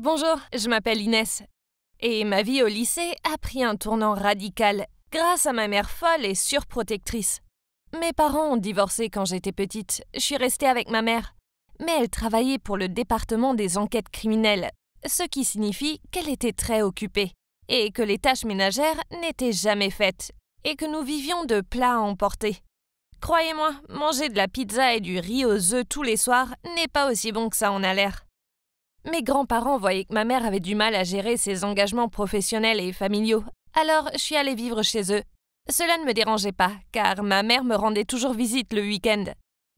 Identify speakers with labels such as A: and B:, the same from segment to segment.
A: Bonjour, je m'appelle Inès. Et ma vie au lycée a pris un tournant radical grâce à ma mère folle et surprotectrice. Mes parents ont divorcé quand j'étais petite. Je suis restée avec ma mère. Mais elle travaillait pour le département des enquêtes criminelles, ce qui signifie qu'elle était très occupée et que les tâches ménagères n'étaient jamais faites et que nous vivions de plats à emporter. Croyez-moi, manger de la pizza et du riz aux œufs tous les soirs n'est pas aussi bon que ça en a l'air. Mes grands-parents voyaient que ma mère avait du mal à gérer ses engagements professionnels et familiaux, alors je suis allée vivre chez eux. Cela ne me dérangeait pas, car ma mère me rendait toujours visite le week-end.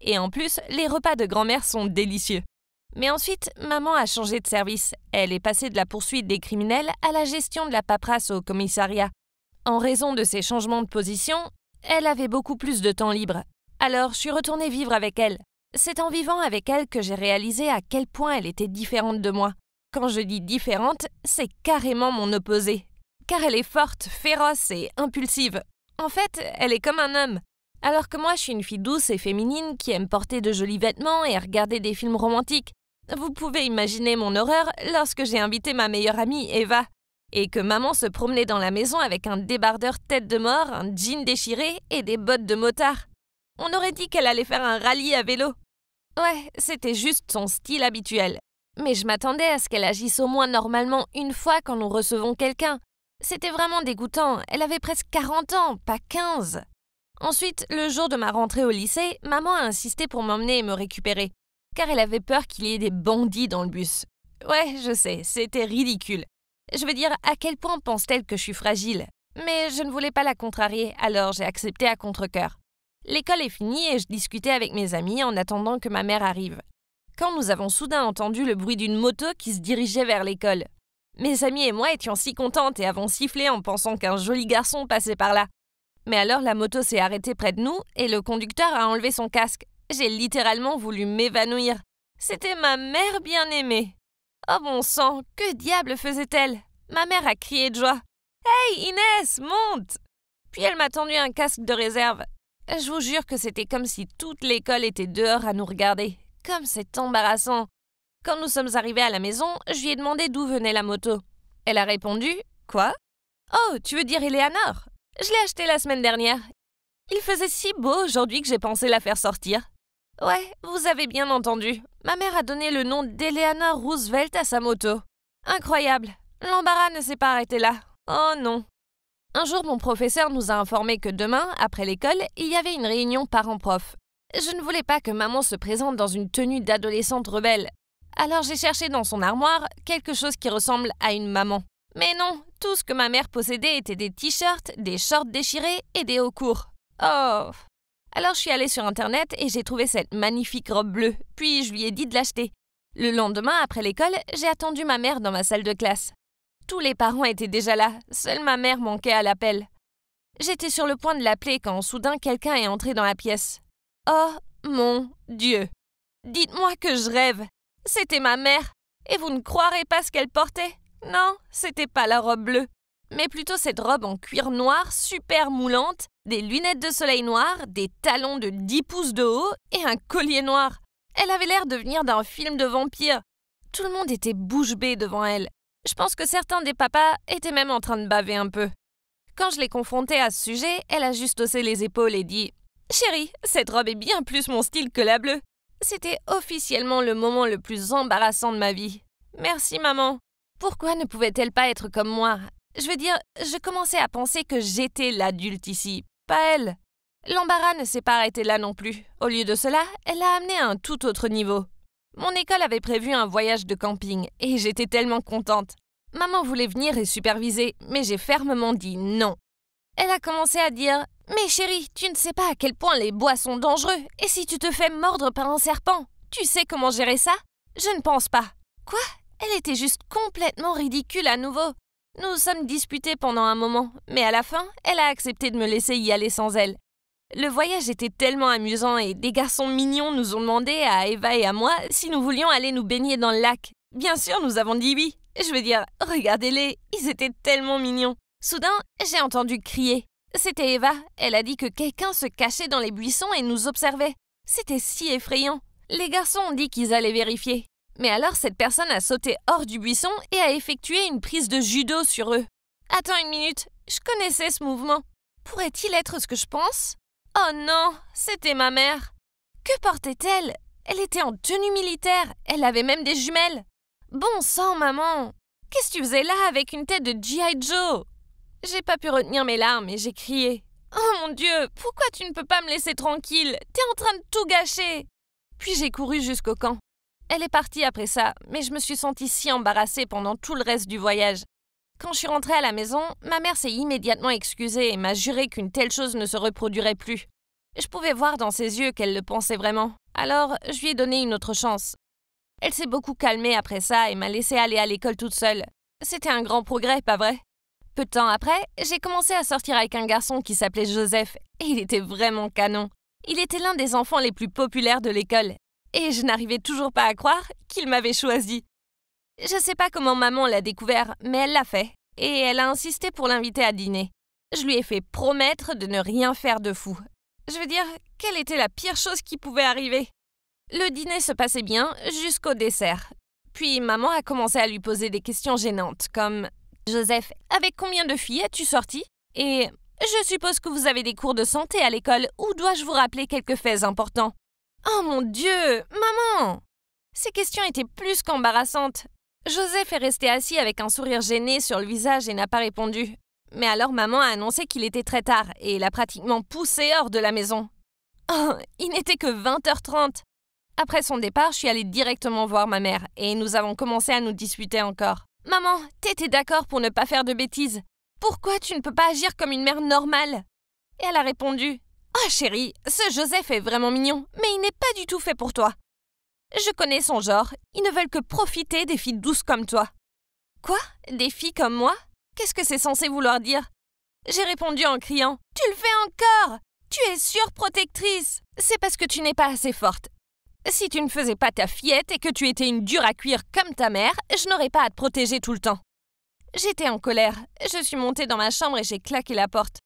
A: Et en plus, les repas de grand-mère sont délicieux. Mais ensuite, maman a changé de service. Elle est passée de la poursuite des criminels à la gestion de la paperasse au commissariat. En raison de ces changements de position, elle avait beaucoup plus de temps libre. Alors je suis retournée vivre avec elle. C'est en vivant avec elle que j'ai réalisé à quel point elle était différente de moi. Quand je dis différente, c'est carrément mon opposé. Car elle est forte, féroce et impulsive. En fait, elle est comme un homme. Alors que moi, je suis une fille douce et féminine qui aime porter de jolis vêtements et regarder des films romantiques. Vous pouvez imaginer mon horreur lorsque j'ai invité ma meilleure amie Eva et que maman se promenait dans la maison avec un débardeur tête de mort, un jean déchiré et des bottes de motard. On aurait dit qu'elle allait faire un rallye à vélo. Ouais, c'était juste son style habituel. Mais je m'attendais à ce qu'elle agisse au moins normalement une fois quand nous recevons quelqu'un. C'était vraiment dégoûtant, elle avait presque 40 ans, pas 15. Ensuite, le jour de ma rentrée au lycée, maman a insisté pour m'emmener et me récupérer, car elle avait peur qu'il y ait des bandits dans le bus. Ouais, je sais, c'était ridicule. Je veux dire, à quel point pense-t-elle que je suis fragile Mais je ne voulais pas la contrarier, alors j'ai accepté à contre-coeur. L'école est finie et je discutais avec mes amis en attendant que ma mère arrive. Quand nous avons soudain entendu le bruit d'une moto qui se dirigeait vers l'école. Mes amis et moi étions si contentes et avons sifflé en pensant qu'un joli garçon passait par là. Mais alors la moto s'est arrêtée près de nous et le conducteur a enlevé son casque. J'ai littéralement voulu m'évanouir. C'était ma mère bien-aimée. Oh bon sang, que diable faisait-elle Ma mère a crié de joie. Hey Inès, monte Puis elle m'a tendu un casque de réserve. Je vous jure que c'était comme si toute l'école était dehors à nous regarder. Comme c'est embarrassant. Quand nous sommes arrivés à la maison, je lui ai demandé d'où venait la moto. Elle a répondu Quoi Oh, tu veux dire Eleanor Je l'ai achetée la semaine dernière. Il faisait si beau aujourd'hui que j'ai pensé la faire sortir. Ouais, vous avez bien entendu. Ma mère a donné le nom d'Eleanor Roosevelt à sa moto. Incroyable. L'embarras ne s'est pas arrêté là. Oh non. Un jour, mon professeur nous a informé que demain, après l'école, il y avait une réunion parents-prof. Je ne voulais pas que maman se présente dans une tenue d'adolescente rebelle. Alors j'ai cherché dans son armoire quelque chose qui ressemble à une maman. Mais non, tout ce que ma mère possédait était des t-shirts, des shorts déchirés et des hauts courts. Oh Alors je suis allée sur internet et j'ai trouvé cette magnifique robe bleue, puis je lui ai dit de l'acheter. Le lendemain, après l'école, j'ai attendu ma mère dans ma salle de classe. Tous les parents étaient déjà là, seule ma mère manquait à l'appel. J'étais sur le point de l'appeler quand soudain quelqu'un est entré dans la pièce. Oh mon Dieu Dites-moi que je rêve C'était ma mère Et vous ne croirez pas ce qu'elle portait Non, c'était pas la robe bleue, mais plutôt cette robe en cuir noir super moulante, des lunettes de soleil noires, des talons de 10 pouces de haut et un collier noir. Elle avait l'air de venir d'un film de vampire. Tout le monde était bouche bée devant elle. Je pense que certains des papas étaient même en train de baver un peu. Quand je l'ai confrontée à ce sujet, elle a juste haussé les épaules et dit Chérie, cette robe est bien plus mon style que la bleue. C'était officiellement le moment le plus embarrassant de ma vie. Merci maman. Pourquoi ne pouvait-elle pas être comme moi Je veux dire, je commençais à penser que j'étais l'adulte ici, pas elle. L'embarras ne s'est pas arrêté là non plus. Au lieu de cela, elle l'a amené à un tout autre niveau. Mon école avait prévu un voyage de camping et j'étais tellement contente. Maman voulait venir et superviser, mais j'ai fermement dit non. Elle a commencé à dire Mais chérie, tu ne sais pas à quel point les bois sont dangereux, et si tu te fais mordre par un serpent, tu sais comment gérer ça Je ne pense pas. Quoi Elle était juste complètement ridicule à nouveau. Nous sommes disputés pendant un moment, mais à la fin, elle a accepté de me laisser y aller sans elle. Le voyage était tellement amusant et des garçons mignons nous ont demandé à Eva et à moi si nous voulions aller nous baigner dans le lac. Bien sûr, nous avons dit oui. Je veux dire, regardez-les, ils étaient tellement mignons. Soudain, j'ai entendu crier. C'était Eva. Elle a dit que quelqu'un se cachait dans les buissons et nous observait. C'était si effrayant. Les garçons ont dit qu'ils allaient vérifier. Mais alors cette personne a sauté hors du buisson et a effectué une prise de judo sur eux. Attends une minute, je connaissais ce mouvement. Pourrait-il être ce que je pense Oh non, c'était ma mère. Que portait-elle Elle était en tenue militaire, elle avait même des jumelles. Bon sang, maman Qu'est-ce que tu faisais là avec une tête de G.I. Joe J'ai pas pu retenir mes larmes et j'ai crié. Oh mon Dieu, pourquoi tu ne peux pas me laisser tranquille T'es en train de tout gâcher Puis j'ai couru jusqu'au camp. Elle est partie après ça, mais je me suis sentie si embarrassée pendant tout le reste du voyage. Quand je suis rentrée à la maison, ma mère s'est immédiatement excusée et m'a juré qu'une telle chose ne se reproduirait plus. Je pouvais voir dans ses yeux qu'elle le pensait vraiment, alors je lui ai donné une autre chance. Elle s'est beaucoup calmée après ça et m'a laissé aller à l'école toute seule. C'était un grand progrès, pas vrai Peu de temps après, j'ai commencé à sortir avec un garçon qui s'appelait Joseph, et il était vraiment canon. Il était l'un des enfants les plus populaires de l'école, et je n'arrivais toujours pas à croire qu'il m'avait choisi. Je sais pas comment maman l'a découvert, mais elle l'a fait. Et elle a insisté pour l'inviter à dîner. Je lui ai fait promettre de ne rien faire de fou. Je veux dire, quelle était la pire chose qui pouvait arriver Le dîner se passait bien jusqu'au dessert. Puis maman a commencé à lui poser des questions gênantes, comme Joseph, avec combien de filles as tu sorti Et je suppose que vous avez des cours de santé à l'école, ou dois-je vous rappeler quelques faits importants Oh mon Dieu, maman Ces questions étaient plus qu'embarrassantes. Joseph est resté assis avec un sourire gêné sur le visage et n'a pas répondu. Mais alors maman a annoncé qu'il était très tard et l'a pratiquement poussé hors de la maison. Oh, il n'était que 20h30. Après son départ, je suis allée directement voir ma mère et nous avons commencé à nous disputer encore. Maman, t'étais d'accord pour ne pas faire de bêtises. Pourquoi tu ne peux pas agir comme une mère normale Et elle a répondu Oh chérie, ce Joseph est vraiment mignon, mais il n'est pas du tout fait pour toi. Je connais son genre. Ils ne veulent que profiter des filles douces comme toi. Quoi Des filles comme moi Qu'est-ce que c'est censé vouloir dire J'ai répondu en criant. Tu le fais encore Tu es surprotectrice C'est parce que tu n'es pas assez forte. Si tu ne faisais pas ta fillette et que tu étais une dure à cuire comme ta mère, je n'aurais pas à te protéger tout le temps. J'étais en colère. Je suis montée dans ma chambre et j'ai claqué la porte.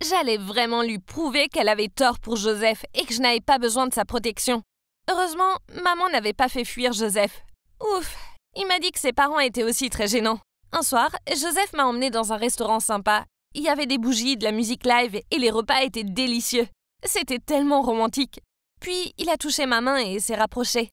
A: J'allais vraiment lui prouver qu'elle avait tort pour Joseph et que je n'avais pas besoin de sa protection. Heureusement, maman n'avait pas fait fuir Joseph. Ouf, il m'a dit que ses parents étaient aussi très gênants. Un soir, Joseph m'a emmené dans un restaurant sympa. Il y avait des bougies, de la musique live et les repas étaient délicieux. C'était tellement romantique. Puis il a touché ma main et s'est rapproché.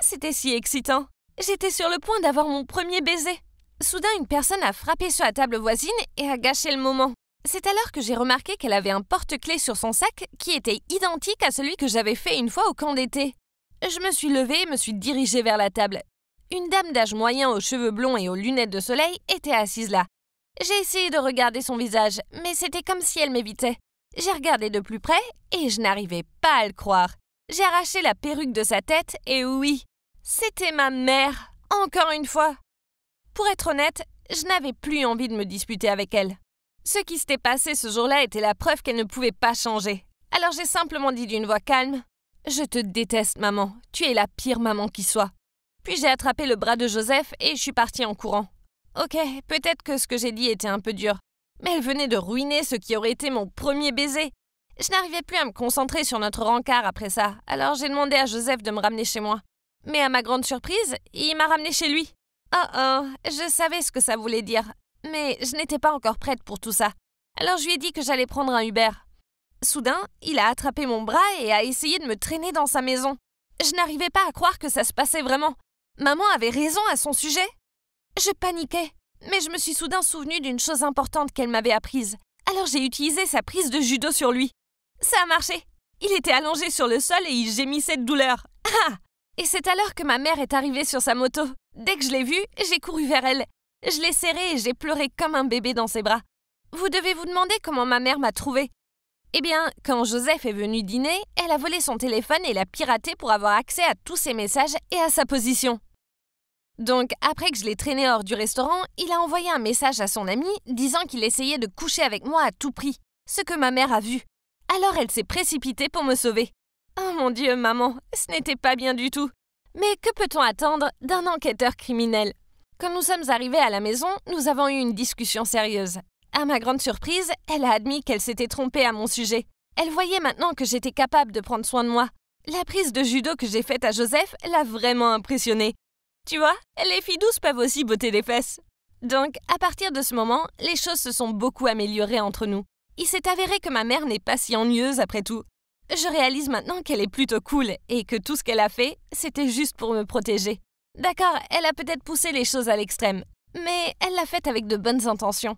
A: C'était si excitant. J'étais sur le point d'avoir mon premier baiser. Soudain, une personne a frappé sur la table voisine et a gâché le moment. C'est alors que j'ai remarqué qu'elle avait un porte-clés sur son sac qui était identique à celui que j'avais fait une fois au camp d'été. Je me suis levée et me suis dirigée vers la table. Une dame d'âge moyen aux cheveux blonds et aux lunettes de soleil était assise là. J'ai essayé de regarder son visage, mais c'était comme si elle m'évitait. J'ai regardé de plus près et je n'arrivais pas à le croire. J'ai arraché la perruque de sa tête et oui, c'était ma mère, encore une fois. Pour être honnête, je n'avais plus envie de me disputer avec elle. Ce qui s'était passé ce jour-là était la preuve qu'elle ne pouvait pas changer. Alors j'ai simplement dit d'une voix calme je te déteste, maman. Tu es la pire maman qui soit. Puis j'ai attrapé le bras de Joseph et je suis partie en courant. Ok, peut-être que ce que j'ai dit était un peu dur, mais elle venait de ruiner ce qui aurait été mon premier baiser. Je n'arrivais plus à me concentrer sur notre rencard après ça, alors j'ai demandé à Joseph de me ramener chez moi. Mais à ma grande surprise, il m'a ramené chez lui. Oh oh, je savais ce que ça voulait dire, mais je n'étais pas encore prête pour tout ça. Alors je lui ai dit que j'allais prendre un Uber. Soudain, il a attrapé mon bras et a essayé de me traîner dans sa maison. Je n'arrivais pas à croire que ça se passait vraiment. Maman avait raison à son sujet. Je paniquais, mais je me suis soudain souvenu d'une chose importante qu'elle m'avait apprise. Alors j'ai utilisé sa prise de judo sur lui. Ça a marché. Il était allongé sur le sol et il gémissait de douleur. Ah Et c'est alors que ma mère est arrivée sur sa moto. Dès que je l'ai vue, j'ai couru vers elle. Je l'ai serrée et j'ai pleuré comme un bébé dans ses bras. Vous devez vous demander comment ma mère m'a trouvée. Eh bien, quand Joseph est venu dîner, elle a volé son téléphone et l'a piraté pour avoir accès à tous ses messages et à sa position. Donc, après que je l'ai traîné hors du restaurant, il a envoyé un message à son ami disant qu'il essayait de coucher avec moi à tout prix, ce que ma mère a vu. Alors elle s'est précipitée pour me sauver. Oh mon Dieu, maman, ce n'était pas bien du tout. Mais que peut-on attendre d'un enquêteur criminel Quand nous sommes arrivés à la maison, nous avons eu une discussion sérieuse. À ma grande surprise, elle a admis qu'elle s'était trompée à mon sujet. Elle voyait maintenant que j'étais capable de prendre soin de moi. La prise de judo que j'ai faite à Joseph l'a vraiment impressionnée. Tu vois, les filles douces peuvent aussi botter les fesses. Donc, à partir de ce moment, les choses se sont beaucoup améliorées entre nous. Il s'est avéré que ma mère n'est pas si ennuyeuse après tout. Je réalise maintenant qu'elle est plutôt cool et que tout ce qu'elle a fait, c'était juste pour me protéger. D'accord, elle a peut-être poussé les choses à l'extrême, mais elle l'a fait avec de bonnes intentions.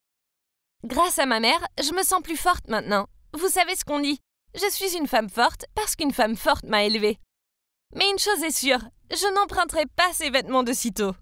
A: Grâce à ma mère, je me sens plus forte maintenant. Vous savez ce qu'on dit. Je suis une femme forte parce qu'une femme forte m'a élevée. Mais une chose est sûre, je n'emprunterai pas ces vêtements de sitôt.